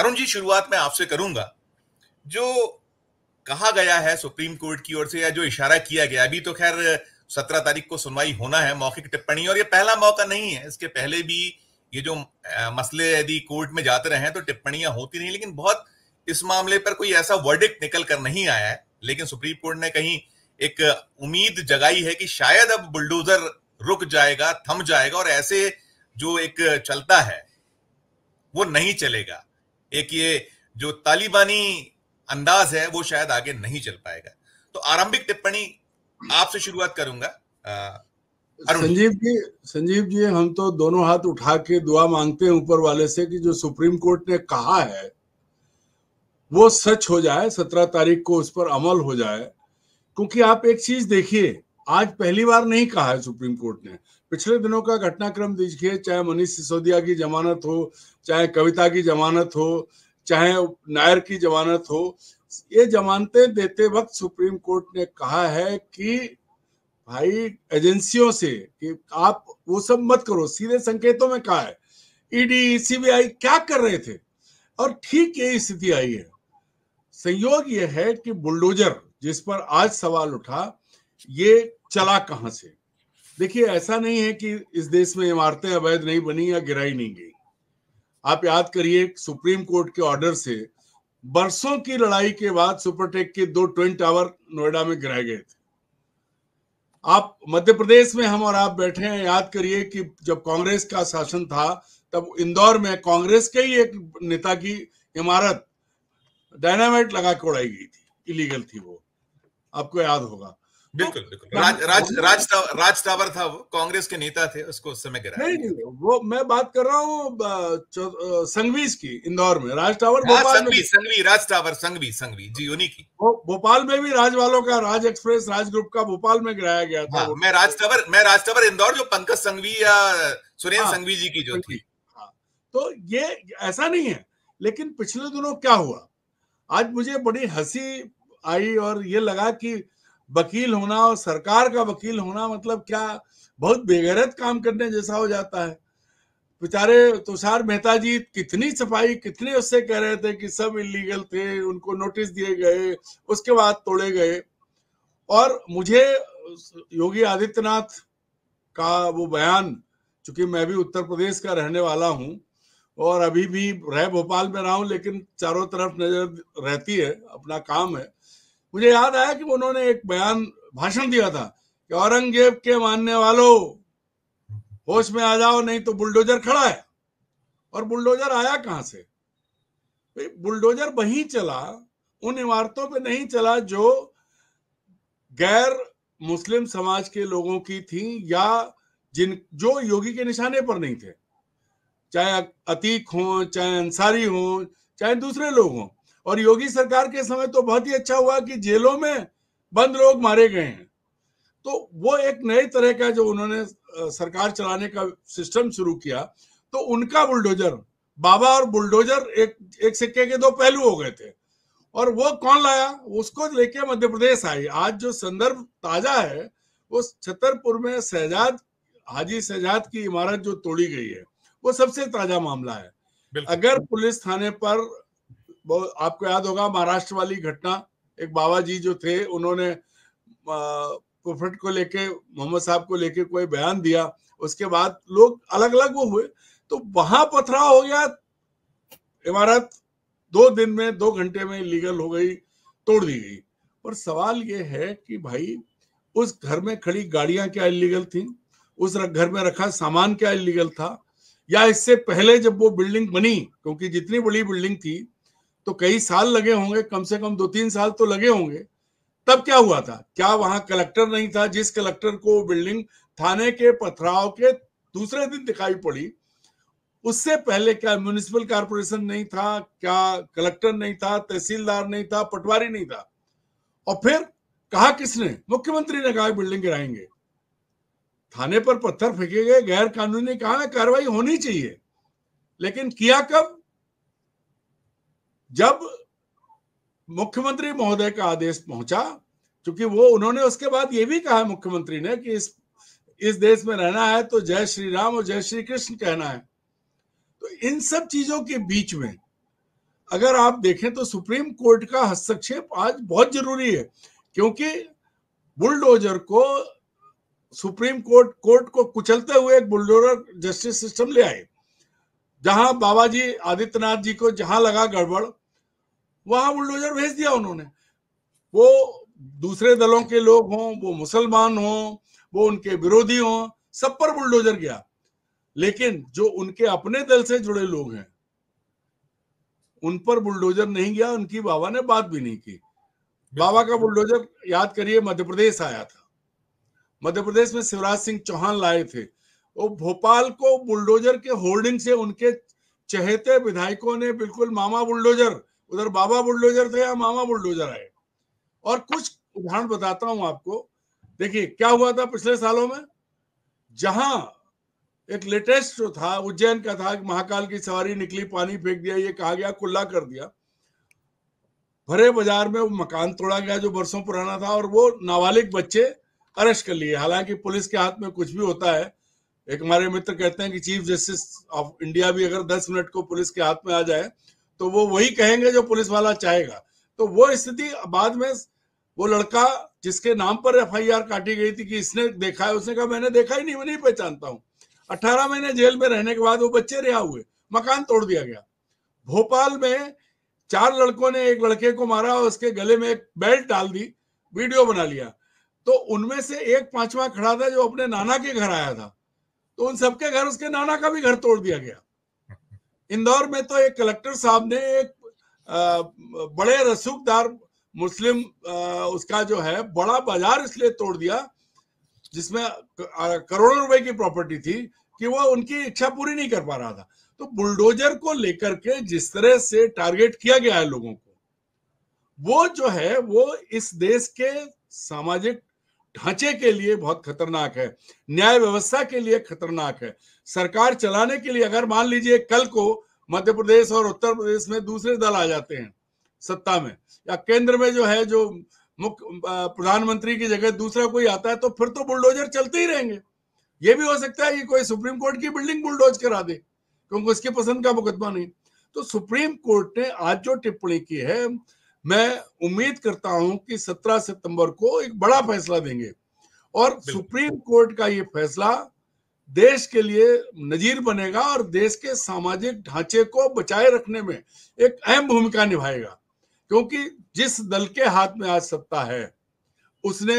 अरुण जी शुरुआत में आपसे करूंगा जो कहा गया है सुप्रीम कोर्ट की ओर से या जो इशारा किया गया अभी तो खैर सत्रह तारीख को सुनवाई होना है मौखिक टिप्पणी और ये पहला मौका नहीं है इसके पहले भी ये जो मसले यदि कोर्ट में जाते रहे तो टिप्पणियां होती नहीं लेकिन बहुत इस मामले पर कोई ऐसा वर्डिक्ट निकल कर नहीं आया है लेकिन सुप्रीम कोर्ट ने कहीं एक उम्मीद जगाई है कि शायद अब बुलडोजर रुक जाएगा थम जाएगा और ऐसे जो एक चलता है वो नहीं चलेगा एक ये जो तालिबानी अंदाज है वो शायद आगे नहीं चल पाएगा तो आरंभिक टिप्पणी आपसे शुरुआत करूंगा संजीव जी संजीव जी हम तो दोनों हाथ उठा के दुआ मांगते हैं ऊपर वाले से कि जो सुप्रीम कोर्ट ने कहा है वो सच हो जाए सत्रह तारीख को उस पर अमल हो जाए क्योंकि आप एक चीज देखिए आज पहली बार नहीं कहा है सुप्रीम कोर्ट ने पिछले दिनों का घटनाक्रम देखिए चाहे मनीष सिसोदिया की जमानत हो चाहे कविता की जमानत हो चाहे नायर की जमानत हो ये जमानतें देते वक्त सुप्रीम कोर्ट ने कहा है कि भाई एजेंसियों से कि आप वो सब मत करो सीधे संकेतों में कहा है ईडी सीबीआई क्या कर रहे थे और ठीक यही स्थिति आई है संयोग यह है कि बुलडोजर जिस पर आज सवाल उठा ये चला कहां से देखिए ऐसा नहीं है कि इस देश में इमारतें अवैध नहीं बनी या गिराई नहीं गई आप याद करिए सुप्रीम कोर्ट के ऑर्डर से बरसों की लड़ाई के बाद सुपरटेक के दो ट्विन टावर नोएडा में गिराए गए थे आप मध्य प्रदेश में हम और आप बैठे हैं याद करिए कि जब कांग्रेस का शासन था तब इंदौर में कांग्रेस के ही एक नेता की इमारत डायनामाइट लगा के उड़ाई गई थी इलीगल थी वो आपको याद होगा बिल्कुल तो बिल्कुल राज राज टावर था वो कांग्रेस के नेता थे उसको उस समय गिराया नहीं नहीं वो मैं बात कर रहा हूँ संघवीज की इंदौर में राज टावर हाँ, भोपाल राज टावर संघवी संघवी जी उन्हीं की भोपाल में भी राज वालों का राज एक्सप्रेस राज ग्रुप का भोपाल में गिराया गया था हाँ, मैं राज टावर मैं राज टावर इंदौर जो पंकज संघवी या सुरेंद्र हाँ, संघवी जी की जो थी तो ये ऐसा नहीं है लेकिन पिछले दिनों क्या हुआ आज मुझे बड़ी हंसी आई और ये लगा कि वकील होना और सरकार का वकील होना मतलब क्या बहुत बेगैरत काम करने जैसा हो जाता है बेचारे तुषार मेहता जी कितनी सफाई कितने उससे कह रहे थे कि सब इलीगल थे उनको नोटिस दिए गए उसके बाद तोड़े गए और मुझे योगी आदित्यनाथ का वो बयान चूंकि मैं भी उत्तर प्रदेश का रहने वाला हूँ और अभी भी रह भोपाल में रहा हूं लेकिन चारों तरफ नजर रहती है अपना काम है मुझे याद आया कि उन्होंने एक बयान भाषण दिया था कि औरंगजेब के मानने वालों होश में आ जाओ नहीं तो बुलडोजर खड़ा है और बुलडोजर आया कहां से बुलडोजर वही चला उन इमारतों पे नहीं चला जो गैर मुस्लिम समाज के लोगों की थी या जिन जो योगी के निशाने पर नहीं थे चाहे अतीक हो चाहे अंसारी हो चाहे दूसरे लोग हों और योगी सरकार के समय तो बहुत ही अच्छा हुआ कि जेलों में बंद लोग मारे गए हैं तो वो एक नए तरह का जो उन्होंने सरकार चलाने का सिस्टम शुरू किया तो उनका बुलडोजर बाबा और बुलडोजर एक एक सिक्के के दो पहलू हो गए थे और वो कौन लाया उसको लेके मध्य प्रदेश आई आज जो संदर्भ ताजा है वो छतरपुर में शहजाद हाजी शहजाद की इमारत जो तोड़ी गई है वो सबसे ताजा मामला है अगर पुलिस थाने पर बहुत आपको याद होगा महाराष्ट्र वाली घटना एक बाबा जी जो थे उन्होंने प्रोफेट को लेके मोहम्मद साहब को लेके कोई बयान दिया उसके बाद लोग अलग अलग वो हुए तो वहां पथराव हो गया इमारत दो दिन में दो घंटे में लीगल हो गई तोड़ दी गई और सवाल ये है कि भाई उस घर में खड़ी गाड़ियां क्या इलीगल थी उस घर में रखा सामान क्या इलीगल था या इससे पहले जब वो बिल्डिंग बनी क्योंकि जितनी बड़ी बिल्डिंग थी तो कई साल लगे होंगे कम से कम दो तीन साल तो लगे होंगे तब क्या हुआ था क्या वहां कलेक्टर नहीं था जिस कलेक्टर को बिल्डिंग थाने के पथराव के दूसरे दिन दिखाई पड़ी उससे पहले क्या म्यूनिसिपल कारपोरेशन नहीं था क्या कलेक्टर नहीं था तहसीलदार नहीं था पटवारी नहीं था और फिर कहा किसने मुख्यमंत्री ने कहा बिल्डिंग गिराएंगे थाने पर पत्थर फेंके गए गैर कानूनी कहा कार्रवाई होनी चाहिए लेकिन किया कब जब मुख्यमंत्री महोदय का आदेश पहुंचा क्योंकि वो उन्होंने उसके बाद ये भी कहा मुख्यमंत्री ने कि इस इस देश में रहना है तो जय श्री राम और जय श्री कृष्ण कहना है तो इन सब चीजों के बीच में अगर आप देखें तो सुप्रीम कोर्ट का हस्तक्षेप आज बहुत जरूरी है क्योंकि बुलडोजर को सुप्रीम कोर्ट कोर्ट को कुचलते हुए एक बुलडोजर जस्टिस सिस्टम ले आए जहां बाबा जी आदित्यनाथ जी को जहां लगा गड़बड़ वहां बुलडोजर भेज दिया उन्होंने वो दूसरे दलों के लोग हों वो मुसलमान हों वो उनके विरोधी हों सब पर बुलडोजर गया लेकिन जो उनके अपने दल से जुड़े लोग हैं उन पर बुलडोजर नहीं गया उनकी बाबा ने बात भी नहीं की बाबा का बुलडोजर याद करिए मध्य प्रदेश आया था मध्य प्रदेश में शिवराज सिंह चौहान लाए थे वो भोपाल को बुलडोजर के होल्डिंग से उनके चहेते विधायकों ने बिल्कुल मामा बुलडोजर उधर बाबा बुलडोजर थे या मामा बुलडोजर आए और कुछ उदाहरण बताता हूं आपको देखिए क्या हुआ था पिछले सालों में जहां एक लेटेस्ट जो था उज्जैन का था महाकाल की सवारी निकली पानी फेंक दिया ये कहा गया कुल्ला कर दिया भरे बाजार में वो मकान तोड़ा गया जो बरसों पुराना था और वो नाबालिग बच्चे अरेस्ट कर लिए हालांकि पुलिस के हाथ में कुछ भी होता है एक हमारे मित्र कहते हैं कि चीफ जस्टिस ऑफ इंडिया भी अगर 10 मिनट को पुलिस के हाथ में आ जाए तो वो वही कहेंगे जो पुलिस वाला चाहेगा तो वो स्थिति बाद में वो लड़का जिसके नाम पर एफ काटी गई थी कि इसने देखा है उसने कहा मैंने देखा ही नहीं मैं नहीं पहचानता हूँ अठारह महीने जेल में रहने के बाद वो बच्चे रिहा हुए मकान तोड़ दिया गया भोपाल में चार लड़कों ने एक लड़के को मारा और उसके गले में एक बेल्ट डाल दी वीडियो बना लिया तो उनमें से एक पांचवा खड़ा था जो अपने नाना के घर आया था तो उन सबके घर उसके नाना का भी घर तोड़ दिया गया इंदौर में तो एक कलेक्टर साहब ने एक बड़े रसूखदार मुस्लिम उसका जो है बड़ा बाजार इसलिए तोड़ दिया जिसमें करोड़ों रुपए की प्रॉपर्टी थी कि वो उनकी इच्छा पूरी नहीं कर पा रहा था तो बुलडोजर को लेकर के जिस तरह से टारगेट किया गया है लोगों को वो जो है वो इस देश के सामाजिक ढांचे के लिए बहुत खतरनाक है न्याय व्यवस्था के लिए खतरनाक है सरकार चलाने के लिए अगर मान लीजिए कल को मध्य प्रदेश और उत्तर प्रदेश में दूसरे दल आ जाते हैं सत्ता में या केंद्र में जो है जो मुख्य प्रधानमंत्री की जगह दूसरा कोई आता है तो फिर तो बुलडोजर चलते ही रहेंगे ये भी हो सकता है कि कोई सुप्रीम कोर्ट की बिल्डिंग बुलडोज करा दे क्योंकि उसकी पसंद का मुकदमा नहीं तो सुप्रीम कोर्ट ने आज जो टिप्पणी की है मैं उम्मीद करता हूं कि 17 सितंबर को एक बड़ा फैसला देंगे और सुप्रीम कोर्ट का ये फैसला देश के लिए नजीर बनेगा और देश के सामाजिक ढांचे को बचाए रखने में एक अहम भूमिका निभाएगा क्योंकि जिस दल के हाथ में आज सत्ता है उसने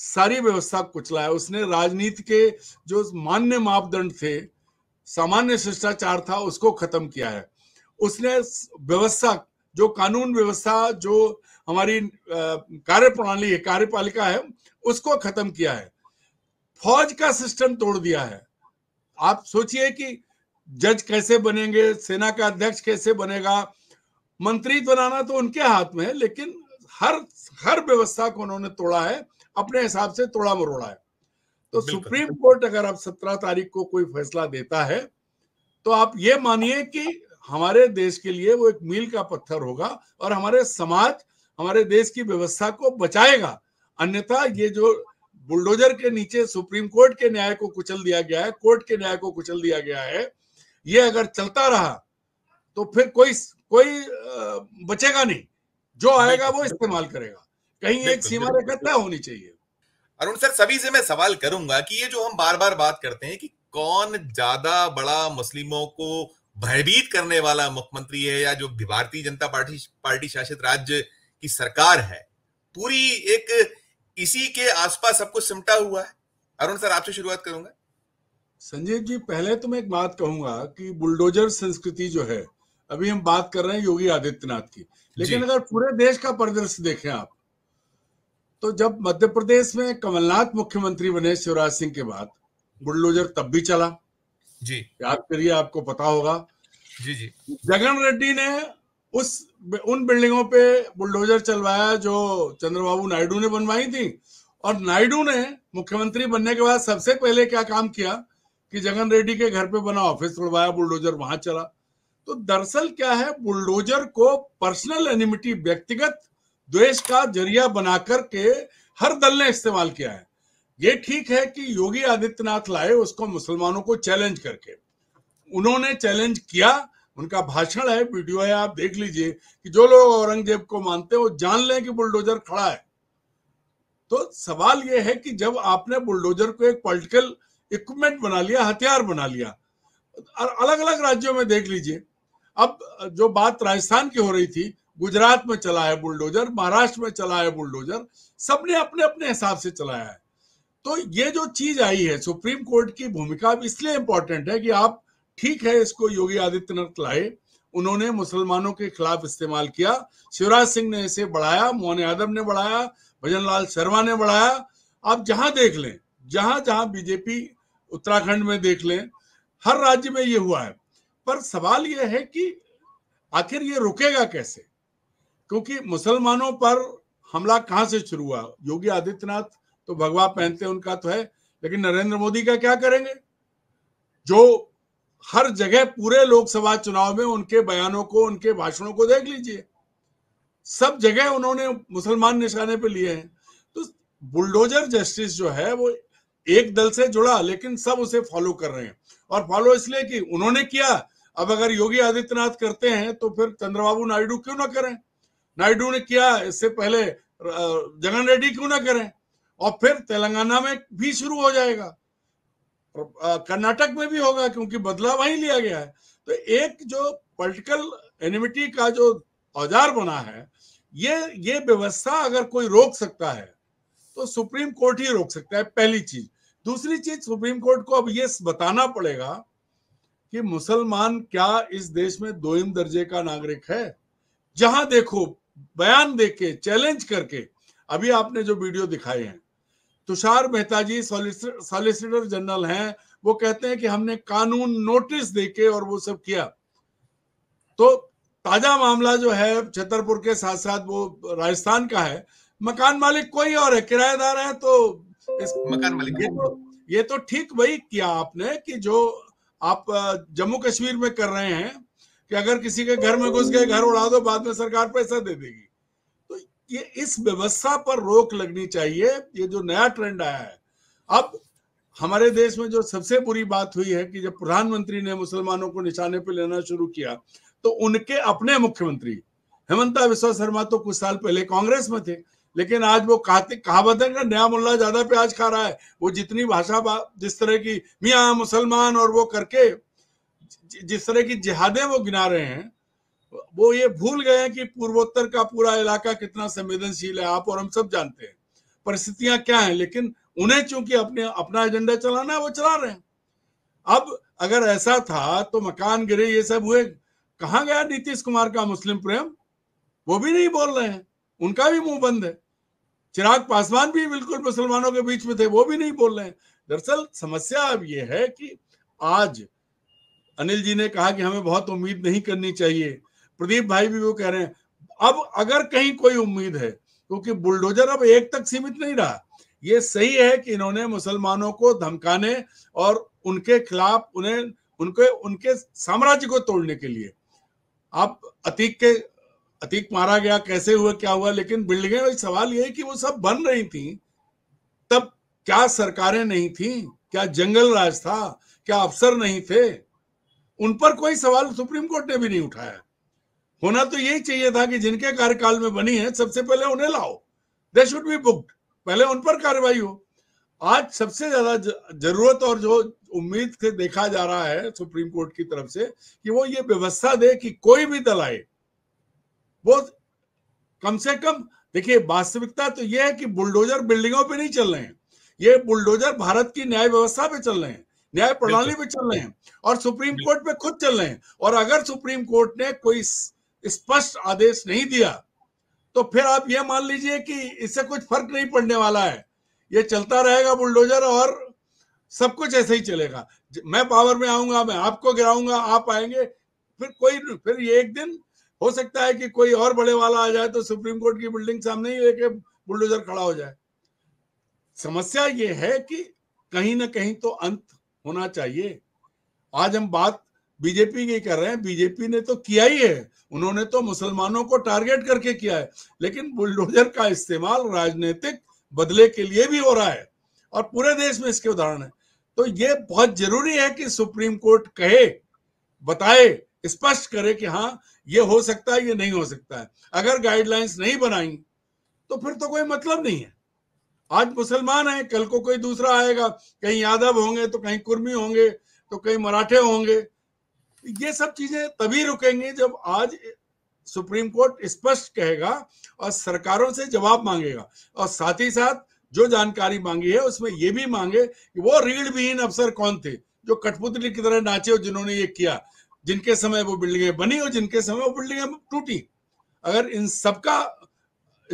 सारी व्यवस्था कुचला है उसने राजनीति के जो मान्य मापदंड थे सामान्य शिष्टाचार था उसको खत्म किया है उसने व्यवस्था जो कानून व्यवस्था जो हमारी कार्य प्रणाली है कार्यपालिका है उसको खत्म किया है फौज का सिस्टम तोड़ दिया है आप सोचिए कि जज कैसे बनेंगे सेना का अध्यक्ष कैसे बनेगा मंत्री बनाना तो उनके हाथ में है लेकिन हर हर व्यवस्था को उन्होंने तोड़ा है अपने हिसाब से तोड़ा मरोड़ा है तो सुप्रीम कोर्ट अगर आप सत्रह तारीख को कोई फैसला देता है तो आप ये मानिए कि हमारे देश के लिए वो एक मील का पत्थर होगा और हमारे समाज हमारे देश की व्यवस्था को बचाएगा अन्यथा ये जो बुलडोजर के नीचे सुप्रीम कोर्ट के न्याय को कुचल दिया गया है कोर्ट के न्याय को कुचल दिया गया है ये अगर चलता रहा तो फिर कोई कोई बचेगा नहीं जो आएगा वो इस्तेमाल करेगा कहीं एक सीमा रेखा तय होनी चाहिए अरुण सर सभी से मैं सवाल करूंगा कि ये जो हम बार बार बात करते हैं कि कौन ज्यादा बड़ा मुस्लिमों को भयभीत करने वाला मुख्यमंत्री है या जो भारतीय जनता पार्टी पार्टी शासित राज्य की सरकार है पूरी एक इसी के आसपास सब कुछ सिमटा हुआ है अरुण सर आपसे शुरुआत करूंगा संजय जी पहले तो मैं एक बात कहूंगा कि बुलडोजर संस्कृति जो है अभी हम बात कर रहे हैं योगी आदित्यनाथ की लेकिन अगर पूरे देश का परिदृश्य देखें आप तो जब मध्य प्रदेश में कमलनाथ मुख्यमंत्री बने शिवराज सिंह के बाद बुलडोजर तब भी चला जी याद करिए आपको पता होगा जी जी जगन रेड्डी ने उस उन बिल्डिंगों पे बुलडोजर चलवाया जो चंद्रबाबू नायडू ने बनवाई थी और नायडू ने मुख्यमंत्री बनने के बाद सबसे पहले क्या काम किया कि जगन रेड्डी के घर पे बना ऑफिस तोड़वाया बुलडोजर वहां चला तो दरअसल क्या है बुलडोजर को पर्सनल एनिमिटी व्यक्तिगत द्वेष का जरिया बनाकर के हर दल ने इस्तेमाल किया है ये ठीक है कि योगी आदित्यनाथ लाए उसको मुसलमानों को चैलेंज करके उन्होंने चैलेंज किया उनका भाषण है वीडियो है आप देख लीजिए कि जो लोग औरंगजेब को मानते हैं वो जान लें कि बुलडोजर खड़ा है तो सवाल यह है कि जब आपने बुलडोजर को एक पॉलिटिकल इक्विपमेंट बना लिया हथियार बना लिया और अलग अलग राज्यों में देख लीजिए अब जो बात राजस्थान की हो रही थी गुजरात में चला है बुलडोजर महाराष्ट्र में चला है बुलडोजर सबने अपने अपने हिसाब से चलाया है तो ये जो चीज आई है सुप्रीम कोर्ट की भूमिका इसलिए इंपॉर्टेंट है कि आप ठीक है इसको योगी आदित्यनाथ लाए उन्होंने मुसलमानों के खिलाफ इस्तेमाल किया शिवराज सिंह ने इसे बढ़ाया मोहन यादव ने बढ़ाया भजन लाल शर्मा ने बढ़ाया आप जहां देख लें जहां जहां बीजेपी उत्तराखंड में देख लें हर राज्य में ये हुआ है पर सवाल यह है कि आखिर ये रुकेगा कैसे क्योंकि मुसलमानों पर हमला कहां से शुरू हुआ योगी आदित्यनाथ तो भगवा पहनते उनका तो है लेकिन नरेंद्र मोदी का क्या करेंगे जो हर जगह पूरे लोकसभा चुनाव में उनके बयानों को उनके भाषणों को देख लीजिए सब जगह उन्होंने मुसलमान निशाने पर लिए हैं तो बुलडोजर जस्टिस जो है वो एक दल से जुड़ा लेकिन सब उसे फॉलो कर रहे हैं और फॉलो इसलिए कि उन्होंने किया अब अगर योगी आदित्यनाथ करते हैं तो फिर चंद्रबाबू नायडू क्यों ना करें नायडू ने किया इससे पहले जगन रेड्डी क्यों ना करें और फिर तेलंगाना में भी शुरू हो जाएगा कर्नाटक में भी होगा क्योंकि बदलाव वहीं लिया गया है तो एक जो पॉलिटिकल एनिमिटी का जो औजार बना है ये ये व्यवस्था अगर कोई रोक सकता है तो सुप्रीम कोर्ट ही रोक सकता है पहली चीज दूसरी चीज सुप्रीम कोर्ट को अब ये बताना पड़ेगा कि मुसलमान क्या इस देश में दोम दर्जे का नागरिक है जहां देखो बयान देके चैलेंज करके अभी आपने जो वीडियो दिखाए हैं तुषार मेहता जी सॉलिसिटर जनरल हैं वो कहते हैं कि हमने कानून नोटिस देके और वो सब किया तो ताजा मामला जो है छतरपुर के साथ साथ वो राजस्थान का है मकान मालिक कोई और है किराएदार है तो इस मकान मालिक ये तो ये तो ठीक वही किया आपने कि जो आप जम्मू कश्मीर में कर रहे हैं कि अगर किसी के घर में घुस गए घर उड़ा दो बाद में सरकार पैसा दे देगी ये इस व्यवस्था पर रोक लगनी चाहिए ये जो नया ट्रेंड आया है अब हमारे देश में जो सबसे बुरी बात हुई है कि जब प्रधानमंत्री ने मुसलमानों को निशाने पर लेना शुरू किया तो उनके अपने मुख्यमंत्री हेमंता विश्वा शर्मा तो कुछ साल पहले कांग्रेस में थे लेकिन आज वो कहते कहावत है ना नया मुल्ला ज्यादा प्याज खा रहा है वो जितनी भाषा जिस तरह की मियाँ मुसलमान और वो करके जिस तरह की जिहादे वो गिना रहे हैं वो ये भूल गए हैं कि पूर्वोत्तर का पूरा इलाका कितना संवेदनशील है आप और हम सब जानते हैं परिस्थितियां क्या हैं लेकिन उन्हें चूंकि अपने अपना एजेंडा चलाना है वो चला रहे हैं अब अगर ऐसा था तो मकान गिरे ये सब हुए कहा गया नीतीश कुमार का मुस्लिम प्रेम वो भी नहीं बोल रहे हैं उनका भी मुंह बंद है चिराग पासवान भी बिल्कुल मुसलमानों के बीच में थे वो भी नहीं बोल रहे हैं दरअसल समस्या अब ये है कि आज अनिल जी ने कहा कि हमें बहुत उम्मीद नहीं करनी चाहिए प्रदीप भाई भी वो कह रहे हैं अब अगर कहीं कोई उम्मीद है क्योंकि बुलडोजर अब एक तक सीमित नहीं रहा ये सही है कि इन्होंने मुसलमानों को धमकाने और उनके खिलाफ उन्हें उनके उनके साम्राज्य को तोड़ने के लिए आप अतीक के अतीक मारा गया कैसे हुआ क्या हुआ लेकिन बिल्डिंगें सवाल ये कि वो सब बन रही थी तब क्या सरकारें नहीं थी क्या जंगल राज था क्या अफसर नहीं थे उन पर कोई सवाल सुप्रीम कोर्ट ने भी नहीं उठाया होना तो यही चाहिए था कि जिनके कार्यकाल में बनी है सबसे पहले उन्हें लाओ दे शुड बी बुक्ड पहले उन पर कार्रवाई हो आज सबसे ज्यादा जरूरत और जो उम्मीद से देखा जा रहा है सुप्रीम कोर्ट की तरफ से कि वो ये व्यवस्था दे कि कोई भी दल आए वो कम से कम देखिए वास्तविकता तो ये है कि बुलडोजर बिल्डिंगों पे नहीं चल रहे हैं ये बुलडोजर भारत की न्याय व्यवस्था पे चल रहे हैं न्याय प्रणाली पे चल रहे हैं और सुप्रीम कोर्ट पे खुद चल रहे हैं और अगर सुप्रीम कोर्ट ने कोई स्पष्ट आदेश नहीं दिया तो फिर आप यह मान लीजिए कि इससे कुछ फर्क नहीं पड़ने वाला है ये चलता रहेगा बुलडोजर और सब कुछ ऐसे ही चलेगा मैं पावर में आऊंगा मैं आपको गिराऊंगा आप आएंगे फिर कोई फिर ये एक दिन हो सकता है कि कोई और बड़े वाला आ जाए तो सुप्रीम कोर्ट की बिल्डिंग सामने ही लेके बुलडोजर खड़ा हो जाए समस्या ये है कि कहीं ना कहीं तो अंत होना चाहिए आज हम बात बीजेपी की कर रहे हैं बीजेपी ने तो किया ही है उन्होंने तो मुसलमानों को टारगेट करके किया है लेकिन बुलडोजर का इस्तेमाल राजनीतिक बदले के लिए भी हो रहा है और पूरे देश में इसके उदाहरण है तो ये बहुत जरूरी है कि सुप्रीम कोर्ट कहे बताए स्पष्ट करे कि हाँ ये हो सकता है ये नहीं हो सकता है अगर गाइडलाइंस नहीं बनाई तो फिर तो कोई मतलब नहीं है आज मुसलमान है कल को कोई दूसरा आएगा कहीं यादव होंगे तो कहीं कुर्मी होंगे तो कहीं मराठे होंगे ये सब चीजें तभी रुकेंगे जब आज सुप्रीम कोर्ट स्पष्ट कहेगा और सरकारों से जवाब मांगेगा और साथ ही साथ जो जानकारी मांगी है उसमें ये भी मांगे कि वो रीढ़ विहीन अफसर कौन थे जो कठपुतली की तरह नाचे और जिन्होंने ये किया जिनके समय वो बिल्डिंगें बनी और जिनके समय वो बिल्डिंगें टूटी अगर इन सबका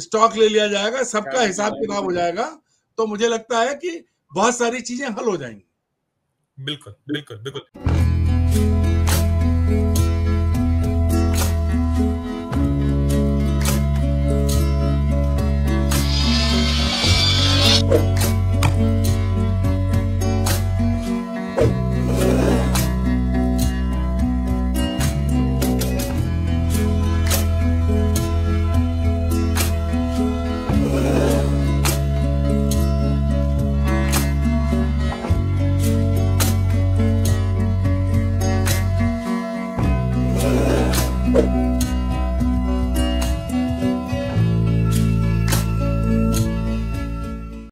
स्टॉक ले लिया जाएगा सबका हिसाब किताब हो जाएगा तो मुझे लगता है कि बहुत सारी चीजें हल हो जाएंगी बिल्कुल बिल्कुल बिल्कुल